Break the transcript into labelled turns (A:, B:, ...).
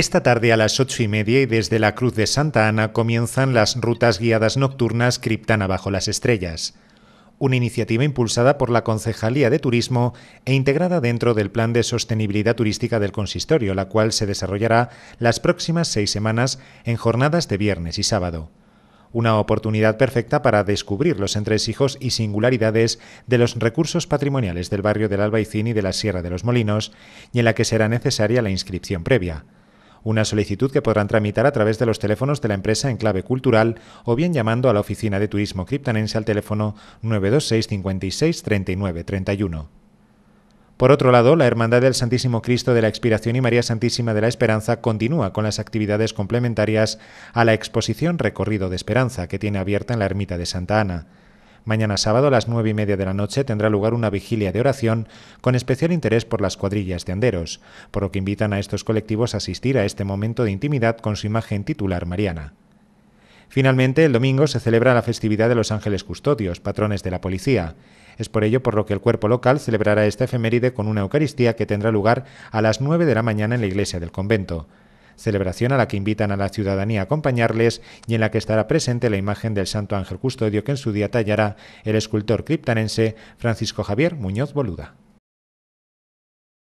A: Esta tarde a las ocho y media y desde la Cruz de Santa Ana comienzan las rutas guiadas nocturnas Criptana bajo las estrellas, una iniciativa impulsada por la Concejalía de Turismo e integrada dentro del Plan de Sostenibilidad Turística del Consistorio, la cual se desarrollará las próximas seis semanas en jornadas de viernes y sábado. Una oportunidad perfecta para descubrir los entresijos y singularidades de los recursos patrimoniales del barrio del Albaicín y de la Sierra de los Molinos, y en la que será necesaria la inscripción previa una solicitud que podrán tramitar a través de los teléfonos de la empresa en clave cultural o bien llamando a la oficina de turismo criptanense al teléfono 926 56 39 31. Por otro lado, la Hermandad del Santísimo Cristo de la Expiración y María Santísima de la Esperanza continúa con las actividades complementarias a la exposición Recorrido de Esperanza que tiene abierta en la Ermita de Santa Ana. Mañana sábado a las nueve y media de la noche tendrá lugar una vigilia de oración con especial interés por las cuadrillas de anderos, por lo que invitan a estos colectivos a asistir a este momento de intimidad con su imagen titular mariana. Finalmente, el domingo se celebra la festividad de los ángeles custodios, patrones de la policía. Es por ello por lo que el cuerpo local celebrará esta efeméride con una Eucaristía que tendrá lugar a las 9 de la mañana en la iglesia del convento celebración a la que invitan a la ciudadanía a acompañarles y en la que estará presente la imagen del Santo Ángel Custodio que en su día tallará el escultor criptanense Francisco Javier Muñoz Boluda.